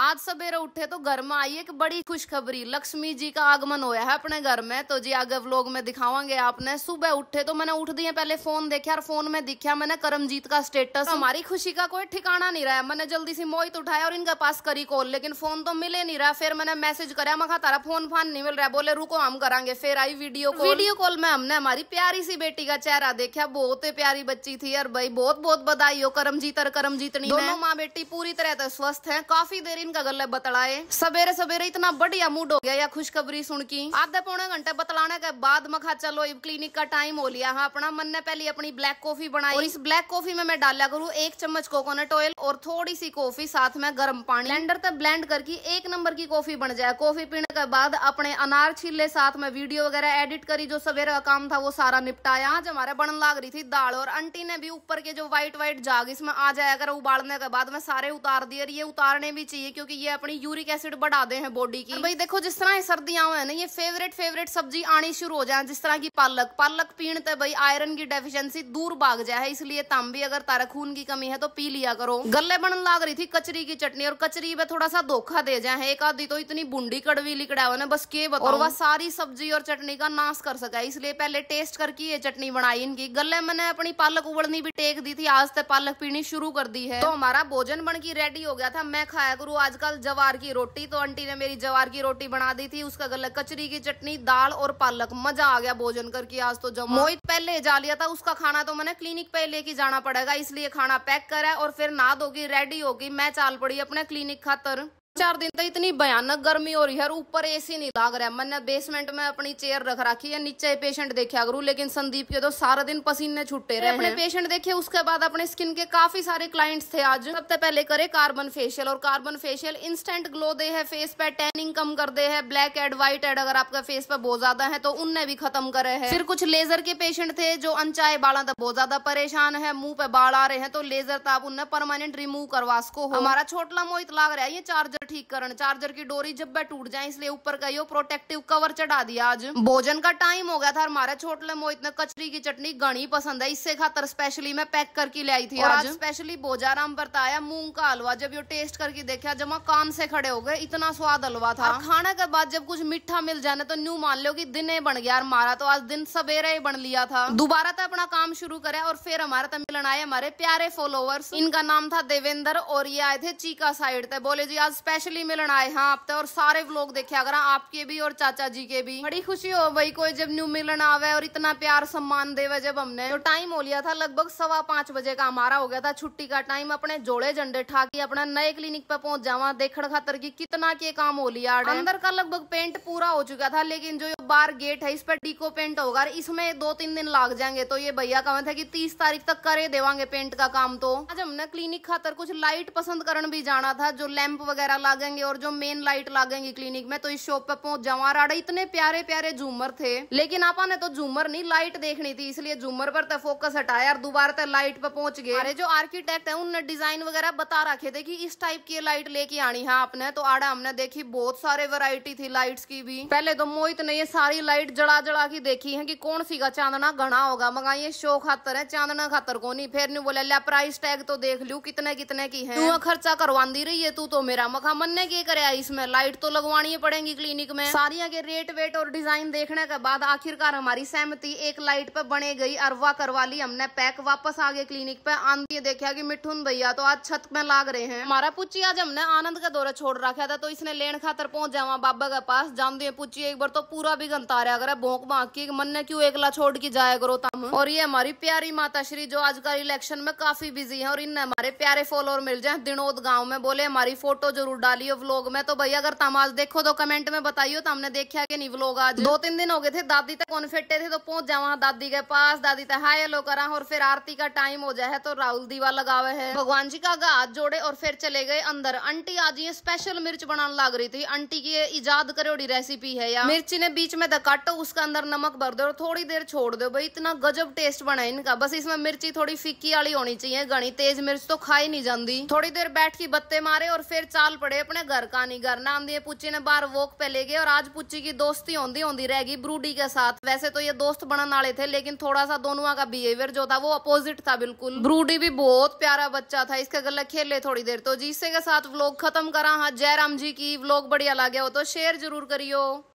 आज सवेरे उठे तो घर में आई एक बड़ी खुशखबरी लक्ष्मी जी का आगमन होया है अपने घर में तो जी आगे व्लॉग में दिखावांगे आपने सुबह उठे तो मैंने उठ दिए पहले फोन देखे और फोन में दिखा मैंने करमजीत का स्टेटस तो हमारी खुशी का कोई ठिकाना नहीं रहा मैंने जल्दी से मोहित उठाया और इनके पास करी कॉल लेकिन फोन तो मिले नहीं रहा फिर मैंने मैसेज कराया मैं तारा फोन फान नहीं मिल रहा बोले रुको हम करांगे फिर आई वीडियो कॉल वीडियो कॉल में हमने हमारी प्यारी सी बेटी का चेहरा देखा बहुत ही प्यारी बच्ची थी यार भाई बहुत बहुत बधाई हो करमजीत और करमजीत दोनों माँ बेटी पूरी तरह से स्वस्थ है काफी देर दिन का गल बतलाए सवेरे सवेरे इतना बढ़िया मूड हो गया या खुशखबरी सुन की आधे पौने घंटे बतलाने के बाद मखा चलो इब क्लिनिक का टाइम हो लिया हाँ अपना मन ने पहले अपनी ब्लैक कॉफी बनाई और इस ब्लैक कॉफी में मैं डाला करूँ एक चम्मच कोकोनट ऑयल और थोड़ी सी कॉफी साथ में गर्म पानी ब्लेंडर तक ब्लेंड करके एक नंबर की कॉफी बन जाए कॉफी पीने के बाद अपने अनार छीले साथ में वीडियो वगैरह एडिट करी जो सवेरे का काम था वो सारा निपटाया आज हाँ, हमारे बन लाग रही थी दाल और आंटी ने भी ऊपर के जो व्हाइट व्हाइट जाग इसमें आ जाए अगर उबालने के बाद मैं सारे उतार दिए ये उतारने भी चाहिए क्योंकि ये अपनी यूरिक एसिड बढ़ाते हैं बॉडी की भाई देखो जिस तरह सर्दियां हैं ना ये फेवरेट फेवरेट सब्जी आनी शुरू हो जाए जिस तरह की पालक पालक पीण तो भाई आयरन की डेफिशिएंसी दूर भाग जाए इसलिए तम भी अगर तारा खून की कमी है तो पी लिया करो गले बन लाग रही थी कचरी की चटनी और कचरी में थोड़ा सा धोखा दे जाए एक आधी तो इतनी बुंडी कड़वी लिकड़ा हुआ ना बस के बताओ और वह सारी सब्जी और चटनी का नाश कर सका इसलिए पहले टेस्ट करके ये चटनी बनाई इनकी गले मैंने अपनी पालक उबड़नी भी टेक दी थी आज तक पालक पीनी शुरू कर दी है तो हमारा भोजन बन की रेडी हो गया था मैं खाया करू आजकल जवार की रोटी तो आंटी ने मेरी जवार की रोटी बना दी थी उसका गलत कचरी की चटनी दाल और पालक मजा आ गया भोजन करके आज तो जब मोहित पहले जा लिया था उसका खाना तो मैंने क्लिनिक पे लेके जाना पड़ेगा इसलिए खाना पैक करा और फिर ना दोगी रेडी होगी मैं चाल पड़ी अपने क्लिनिक खातर चार दिन तक तो इतनी भयानक गर्मी हो रही है ऊपर एसी नहीं लाग रहा है मैंने बेसमेंट में अपनी चेयर रख रखी है नीचे पेशेंट देखा करूँ लेकिन संदीप के तो सारा दिन पसीने छुट्टे रहे अपने पेशेंट देखे उसके बाद अपने स्किन के काफी सारे क्लाइंट्स थे आज सबसे पहले करे कार्बन फेशियल और कार्बन फेशियल इंस्टेंट ग्लो दे है फेस पे टैनिंग कम कर दे है ब्लैक एड व्हाइट एड अगर आपका फेस पे बहुत ज्यादा है तो उनने भी खत्म करे है फिर कुछ लेजर के पेशेंट थे जो अनचाए बाला था बहुत ज्यादा परेशान है मुंह पे बाढ़ आ रहे हैं तो लेजर तो आप उनने परमानेंट रिमूव करवा सको हमारा छोटला मोहित लाग रहा है ये चार्जर ठीक करन चार्जर की डोरी जब वह टूट जाए इसलिए ऊपर का यो प्रोटेक्टिव कवर चढ़ा दिया आज भोजन का टाइम हो गया था हमारे छोटले मोहित ने कचरी की चटनी गणी पसंद है इससे खातर स्पेशली मैं पैक करके ले आई थी आज स्पेशली भोजाराम बताया मूंग का हलवा जब यो टेस्ट करके देखा जमा कान से खड़े हो गए इतना स्वाद हलवा था खाने के बाद जब कुछ मीठा मिल जाने तो न्यू मान लो की दिन ही बन गया हमारा तो आज दिन सवेरे ही बन लिया था दोबारा तो अपना काम शुरू करे और फिर हमारे तो मिलन आए हमारे प्यारे फॉलोअर्स इनका नाम था देवेंद्र और ये आए थे चीका साइड थे बोले जी आज स्पेशल स्पेशली मिलन आए हैं आप और सारे व्लॉग देखे अगर आपके भी और चाचा जी के भी बड़ी खुशी हो भाई कोई जब न्यू मिलन आवे और इतना प्यार सम्मान देवे जब हमने तो टाइम हो लिया था लगभग सवा पांच बजे का हमारा हो गया था छुट्टी का टाइम अपने जोड़े झंडे ठा के अपना नए क्लिनिक पे पहुंच जावा देख खातर की कितना के काम हो लिया अंदर का लगभग पेंट पूरा हो चुका था लेकिन जो बार गेट है इस पर डीको पेंट होगा इसमें दो तीन दिन लाग जाएंगे तो ये भैया कहा था की तीस तारीख तक करे देवांगे पेंट का काम तो आज हमने क्लिनिक खातर कुछ लाइट पसंद करन भी जाना था जो लैंप वगैरह लागेंगे और जो मेन लाइट लागेंगी क्लिनिक में तो इस शॉप पे पहुंच जाऊँ आराडा इतने प्यारे प्यारे झूमर थे लेकिन आपा ने तो झूमर नहीं लाइट देखनी थी इसलिए झूमर पर फोकस तो हटाया और दोबारा तक तो लाइट पे पहुंच गए अरे जो आर्किटेक्ट है उनने डिजाइन वगैरह बता रखे थे की इस टाइप की लाइट लेके आनी है आपने तो आड़ा हमने देखी बहुत सारे वेरायटी थी लाइट्स की भी पहले तो मोहित ने ये सारी लाइट जड़ा जड़ा की देखी है की कौन सी का चांदना घना होगा मगा ये शो खातर है चांदना खातर को नहीं फिर नहीं बोला प्राइस टैग तो देख लू कितने कितने की है खर्चा दी रही है तू तो मेरा मखा रखा हाँ, मन ने क्या करे इसमें लाइट तो लगवानी पड़ेगी क्लिनिक में सारिया के रेट वेट और डिजाइन देखने के बाद आखिरकार हमारी सहमति एक लाइट पे बने गई और वह करवा ली हमने पैक वापस आ गए क्लिनिक पे आंधी देखा की मिठुन भैया तो आज छत में लाग रहे हैं हमारा पूछी आज हमने आनंद का दौरा छोड़ रखा था तो इसने लेन खातर पहुंच जावा बाबा के पास जान दिए पूछी एक बार तो पूरा भी गंता रहा अगर भोंक भाग की मन ने क्यूँ एकला छोड़ के जाया करो तम और ये हमारी प्यारी माता श्री जो आजकल इलेक्शन में काफी बिजी है और इन हमारे प्यारे फॉलोअर मिल जाए दिनोद गाँव में बोले हमारी फोटो जरूर डालियो व्लॉग में तो भाई अगर आज देखो तो कमेंट में बताइयो तो हमने देखा कि नहीं व्लॉग आज दो तीन दिन हो गए थे दादी तक कॉन्फेटे थे तो पहुंच जावा हाँ, दादी के पास दादी तक हाय हेलो करा और फिर आरती का टाइम हो जाए तो राहुल दीवा लगावे है भगवान जी का आगे हाथ जोड़े और फिर चले गए अंदर आंटी आज ये स्पेशल मिर्च बनाने लग रही थी आंटी की इजाद करोड़ी रेसिपी है यार मिर्ची ने बीच में दकाटो उसका अंदर नमक भर दो और थोड़ी देर छोड़ दो भाई इतना गजब टेस्ट बना इनका बस इसमें मिर्ची थोड़ी फीकी वाली होनी चाहिए घनी तेज मिर्च तो खाई नहीं जाती थोड़ी देर बैठ के बत्ते मारे और फिर चाल पड़े पड़े अपने घर का नहीं घर नाम दिए पुच्ची ने बाहर वॉक पे ले गए और आज पुच्ची की दोस्ती आंदी होंदी रह गई ब्रूडी के साथ वैसे तो ये दोस्त बनने वाले थे लेकिन थोड़ा सा दोनों का बिहेवियर जो था वो अपोजिट था बिल्कुल ब्रूडी भी बहुत प्यारा बच्चा था इसके गले खेले थोड़ी देर तो जी इसके साथ व्लॉग खत्म करा हाँ जयराम जी की व्लॉग बढ़िया लगे हो तो शेयर जरूर करियो